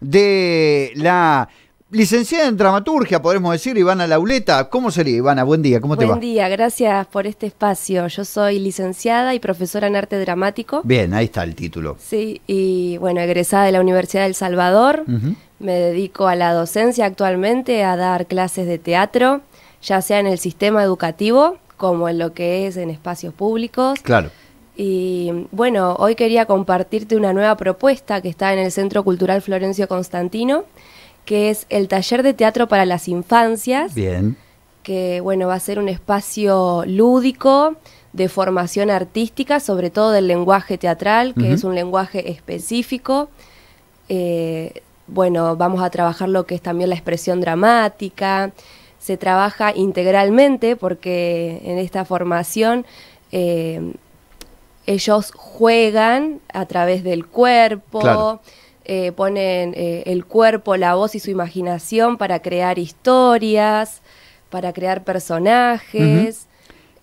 de la licenciada en dramaturgia, podemos decir, Ivana Lauleta. ¿Cómo sería, Ivana? Buen día, ¿cómo te va? Buen día, gracias por este espacio. Yo soy licenciada y profesora en arte dramático. Bien, ahí está el título. Sí, y bueno, egresada de la Universidad del Salvador. Me dedico a la docencia actualmente, a dar clases de teatro, ya sea en el sistema educativo como en lo que es en espacios públicos. Claro y bueno, hoy quería compartirte una nueva propuesta que está en el Centro Cultural Florencio Constantino, que es el taller de teatro para las infancias. Bien. Que bueno, va a ser un espacio lúdico de formación artística, sobre todo del lenguaje teatral, que es un lenguaje específico. Eh, bueno, vamos a trabajar lo que es también la expresión dramática. Se trabaja integralmente porque en esta formación eh, ellos juegan a través del cuerpo, eh, ponen eh, el cuerpo, la voz y su imaginación para crear historias, para crear personajes.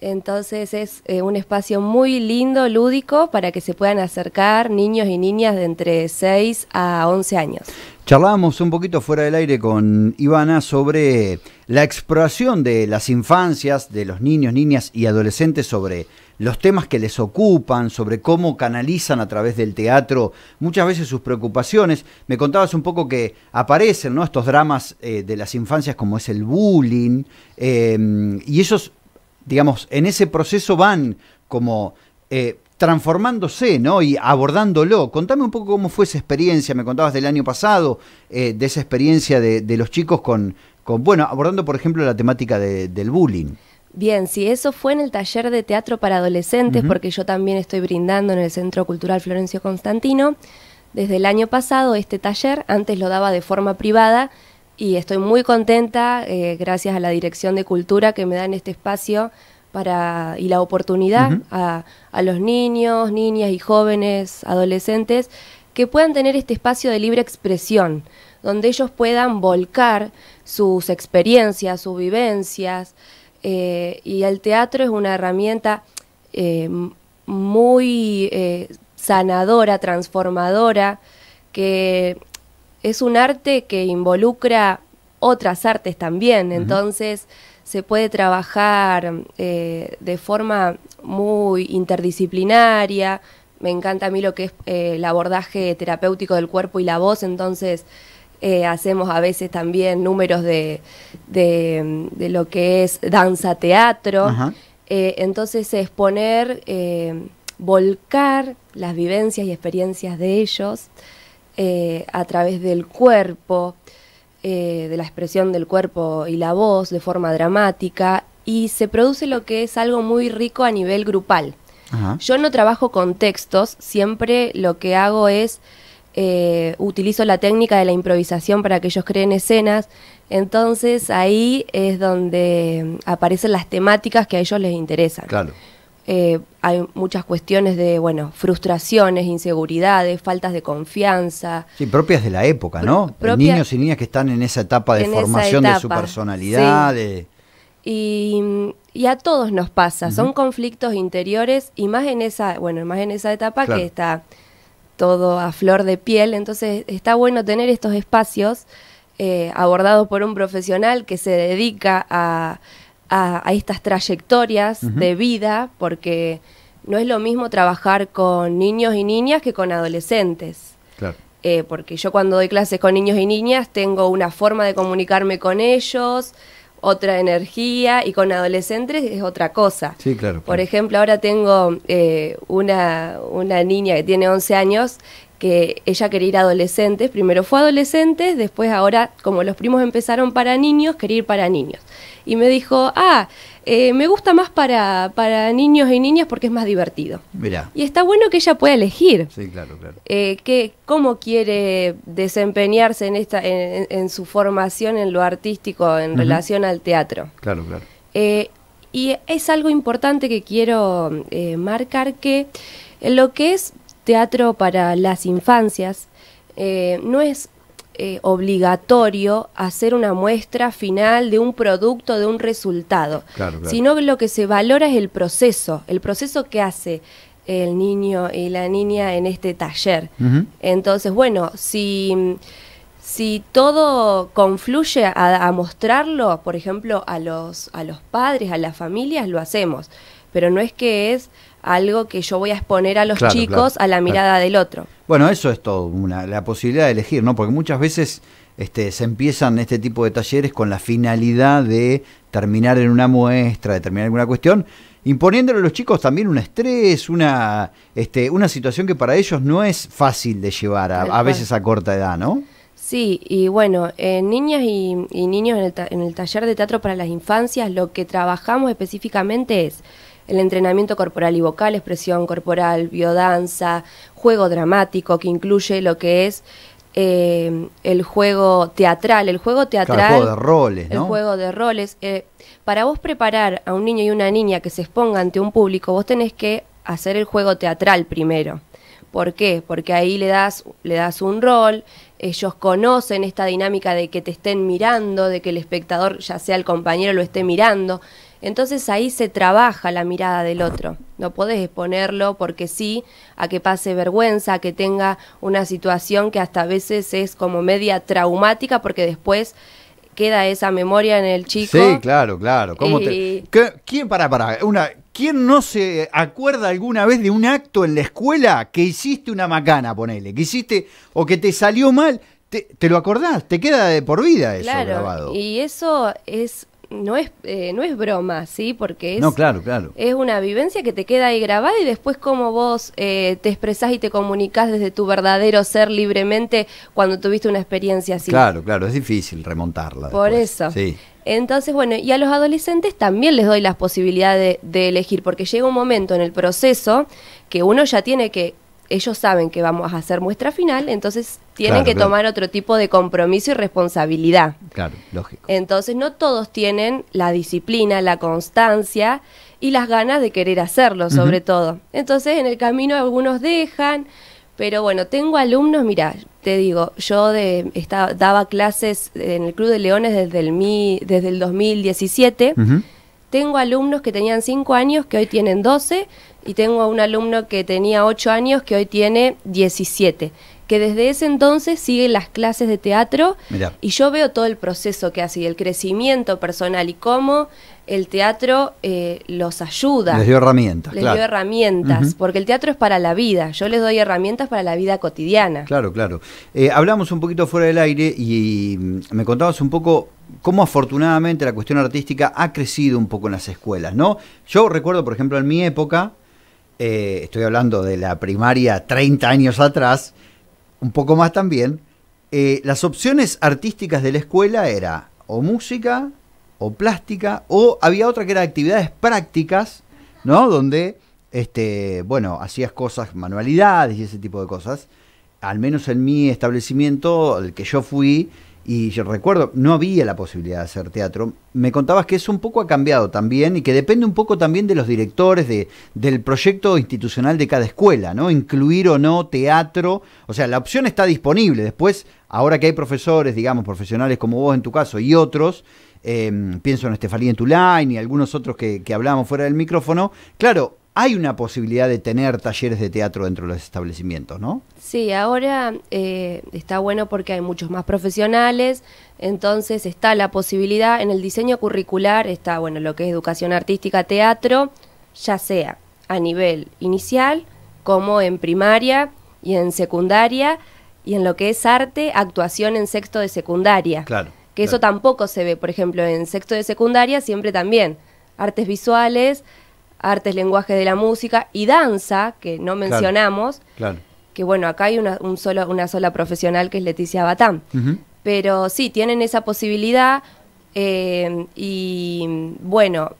Entonces es eh, un espacio muy lindo, lúdico, para que se puedan acercar niños y niñas de entre 6 a 11 años. Charlábamos un poquito fuera del aire con Ivana sobre la exploración de las infancias, de los niños, niñas y adolescentes, sobre los temas que les ocupan, sobre cómo canalizan a través del teatro muchas veces sus preocupaciones. Me contabas un poco que aparecen ¿no? estos dramas eh, de las infancias como es el bullying, eh, y ellos, digamos, en ese proceso van como... Eh, transformándose ¿no? y abordándolo. Contame un poco cómo fue esa experiencia, me contabas del año pasado, eh, de esa experiencia de, los chicos con, bueno, abordando por ejemplo la temática del bullying. Bien, sí, eso fue en el taller de teatro para adolescentes, porque yo también estoy brindando en el Centro Cultural Florencio Constantino. Desde el año pasado este taller, antes lo daba de forma privada y estoy muy contenta, eh, gracias a la Dirección de Cultura que me da en este espacio y la oportunidad a, los niños, niñas y jóvenes, adolescentes, que puedan tener este espacio de libre expresión, donde ellos puedan volcar sus experiencias, sus vivencias, eh, y el teatro es una herramienta eh, muy eh, sanadora, transformadora, que es un arte que involucra otras artes también, entonces se puede trabajar eh, de forma muy interdisciplinaria. Me encanta a mí lo que es eh, el abordaje terapéutico del cuerpo y la voz, entonces eh, hacemos a veces también números de, de lo que es danza, teatro. entonces es poner, volcar las vivencias y experiencias de ellos a través del cuerpo. Eh, de la expresión del cuerpo y la voz de forma dramática y se produce lo que es algo muy rico a nivel grupal. Yo no trabajo con textos, siempre lo que hago es eh, utilizo la técnica de la improvisación para que ellos creen escenas, entonces ahí es donde aparecen las temáticas que a ellos les interesan. Eh, hay muchas cuestiones de, bueno, frustraciones, inseguridades, faltas de confianza. Sí, propias de la época, ¿no? niños y niñas que están en esa etapa de formación de su personalidad. Y, a todos nos pasa, son conflictos interiores y más en esa, bueno, más en esa etapa que está todo a flor de piel, entonces está bueno tener estos espacios eh, abordados por un profesional que se dedica a a, estas trayectorias de vida, porque no es lo mismo trabajar con niños y niñas que con adolescentes. Eh, porque yo cuando doy clases con niños y niñas tengo una forma de comunicarme con ellos, otra energía, y con adolescentes es otra cosa. Sí, claro. Por ejemplo, ahora tengo eh, una, una niña que tiene 11 años ella quería ir a adolescentes, primero fue a adolescentes, después ahora, como los primos empezaron para niños, quería ir para niños. Y me dijo, ah, eh, me gusta más para, para niños y niñas porque es más divertido. Y está bueno que ella pueda elegir. claro, eh, que, cómo quiere desempeñarse en, esta, en, su formación en lo artístico en relación al teatro. Claro, claro. Eh, y es algo importante que quiero marcar que lo que es teatro para las infancias, eh, no es eh, obligatorio hacer una muestra final de un producto, de un resultado, sino lo que se valora es el proceso, el proceso que hace el niño y la niña en este taller. Entonces, bueno, si, si todo confluye a, mostrarlo, por ejemplo, a los, a los padres, a las familias, lo hacemos, pero no es que es algo que yo voy a exponer a los chicos a la mirada del otro. Bueno, eso es todo, una, la posibilidad de elegir, ¿no? Porque muchas veces este, se empiezan este tipo de talleres con la finalidad de terminar en una muestra, de terminar en alguna cuestión, imponiéndole a los chicos también un estrés, una, este, una situación que para ellos no es fácil de llevar, a, veces a corta edad, ¿no? Sí, y bueno, en niñas y, niños en el taller de teatro para las infancias, lo que trabajamos específicamente es el entrenamiento corporal y vocal, expresión corporal, biodanza, juego dramático que incluye lo que es eh, el juego teatral, el juego teatral, el juego de roles, ¿no? el juego de roles. Eh, para vos preparar a un niño y una niña que se exponga ante un público, vos tenés que hacer el juego teatral primero. ¿Por qué? Porque ahí le das, le das un rol, ellos conocen esta dinámica de que te estén mirando, de que el espectador, ya sea el compañero, lo esté mirando. Entonces ahí se trabaja la mirada del otro. No puedes exponerlo porque sí, a que pase vergüenza, a que tenga una situación que hasta a veces es como media traumática porque después queda esa memoria en el chico. Sí, claro, claro. Eh, ¿Quién, no se acuerda alguna vez de un acto en la escuela que hiciste una macana, ponele, que hiciste o que te salió mal? Te, lo acordás, te queda de por vida eso claro, grabado. Y eso es no es, eh, no es broma, ¿sí? Porque es, no, claro, claro. es una vivencia que te queda ahí grabada y después cómo vos eh, te expresás y te comunicás desde tu verdadero ser libremente cuando tuviste una experiencia así. Claro, claro, es difícil remontarla. Por eso. Sí. Entonces, bueno, y a los adolescentes también les doy las posibilidades de elegir, porque llega un momento en el proceso que uno ya tiene que ellos saben que vamos a hacer muestra final, entonces tienen que tomar otro tipo de compromiso y responsabilidad. Claro, lógico. Entonces no todos tienen la disciplina, la constancia y las ganas de querer hacerlo, sobre todo. Entonces en el camino algunos dejan, pero bueno, tengo alumnos, mira, te digo, yo de, estaba, daba clases en el Club de Leones desde el, mi, desde el 2017. Tengo alumnos que tenían 5 años que hoy tienen 12 y tengo un alumno que tenía 8 años que hoy tiene 17 que desde ese entonces siguen las clases de teatro y yo veo todo el proceso que hace y el crecimiento personal y cómo el teatro eh, los ayuda. Les dio herramientas. Les dio herramientas, porque el teatro es para la vida, yo les doy herramientas para la vida cotidiana. Claro, claro. Eh, hablamos un poquito fuera del aire y mm, me contabas un poco cómo afortunadamente la cuestión artística ha crecido un poco en las escuelas, ¿no? Yo recuerdo, por ejemplo, en mi época, eh, estoy hablando de la primaria 30 años atrás, un poco más también, eh, las opciones artísticas de la escuela era o música o plástica o había otra que era actividades prácticas, ¿no? Donde, este, bueno, hacías cosas, manualidades y ese tipo de cosas. Al menos en mi establecimiento, el que yo fui, y yo recuerdo, no había la posibilidad de hacer teatro. Me contabas que eso un poco ha cambiado también y que depende un poco también de los directores, de, del proyecto institucional de cada escuela, ¿no? Incluir o no teatro. O sea, la opción está disponible. Después, ahora que hay profesores, digamos, profesionales como vos en tu caso y otros, em, pienso en estefanía en Tulain y algunos otros que, que hablábamos fuera del micrófono, claro, hay una posibilidad de tener talleres de teatro dentro de los establecimientos, ¿no? Sí, ahora eh, está bueno porque hay muchos más profesionales, entonces está la posibilidad en el diseño curricular, está bueno lo que es educación artística, teatro, ya sea a nivel inicial como en primaria y en secundaria y en lo que es arte, actuación en sexto de secundaria. Claro. Que eso tampoco se ve, por ejemplo, en sexto de secundaria siempre también artes visuales, artes, lenguaje de la música y danza, que no mencionamos, claro, que bueno, acá hay una, sola profesional que es Leticia Batán. Pero sí, tienen esa posibilidad eh, y bueno,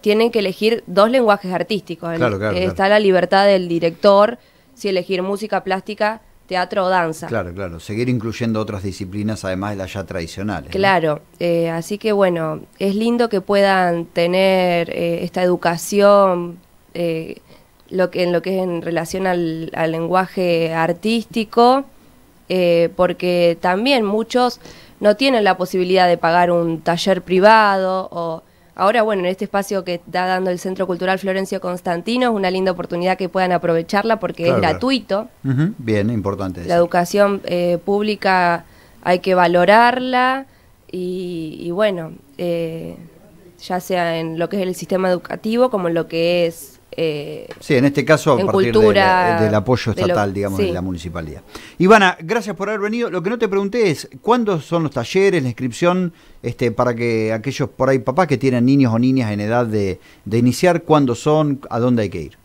tienen que elegir dos lenguajes artísticos. Eh, está la libertad del director, si elegir música plástica teatro o danza. Claro, claro, seguir incluyendo otras disciplinas además de las ya tradicionales. Claro, eh, así que bueno, es lindo que puedan tener eh, esta educación eh, lo que, en lo que es en relación al, al lenguaje artístico, porque también muchos no tienen la posibilidad de pagar un taller privado o Ahora, bueno, en este espacio que está dando el Centro Cultural Florencio Constantino, es una linda oportunidad que puedan aprovecharla porque es gratuito. Bien, importante. La educación eh, pública hay que valorarla y, bueno, eh, ya sea en lo que es el sistema educativo como en lo que es eh, sí, en este caso a partir del apoyo estatal, de digamos, de la municipalidad. Ivana, gracias por haber venido. Lo que no te pregunté es, ¿cuándo son los talleres, la inscripción, este, para que aquellos por ahí papás que tienen niños o niñas en edad de, de iniciar, cuándo son, a dónde hay que ir?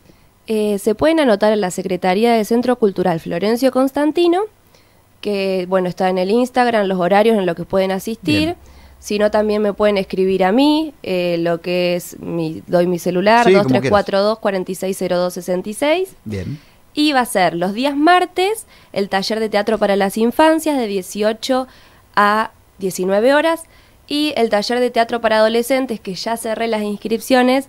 Eh, se pueden anotar en la Secretaría de Centro Cultural Florencio Constantino, que bueno, está en el Instagram, los horarios en los que pueden asistir sino también me pueden escribir a mí, eh, lo que es, mi, doy mi celular, sí, 2342-460266. Bien. Y va a ser los días martes el taller de teatro para las infancias de 18 a 19 horas y el taller de teatro para adolescentes que ya cerré las inscripciones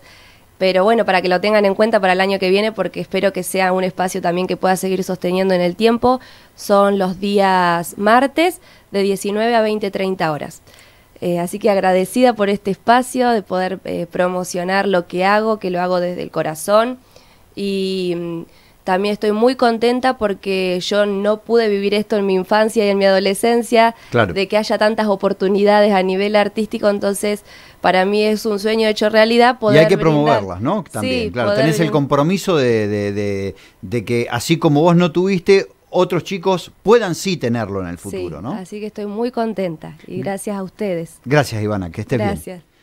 pero bueno, para que lo tengan en cuenta para el año que viene, porque espero que sea un espacio también que pueda seguir sosteniendo en el tiempo, son los días martes de 19 a 20, 30 horas. Eh, así que agradecida por este espacio, de poder eh, promocionar lo que hago, que lo hago desde el corazón. Y mm, también estoy muy contenta porque yo no pude vivir esto en mi infancia y en mi adolescencia, claro. de que haya tantas oportunidades a nivel artístico, entonces para mí es un sueño hecho realidad poder... Y hay que promoverlas, ¿no? También, claro, tenés el compromiso de, de, que así como vos no tuviste, otros chicos puedan sí tenerlo en el futuro, Así que estoy muy contenta y mm. gracias a ustedes. Gracias, Ivana, que estés bien. Gracias.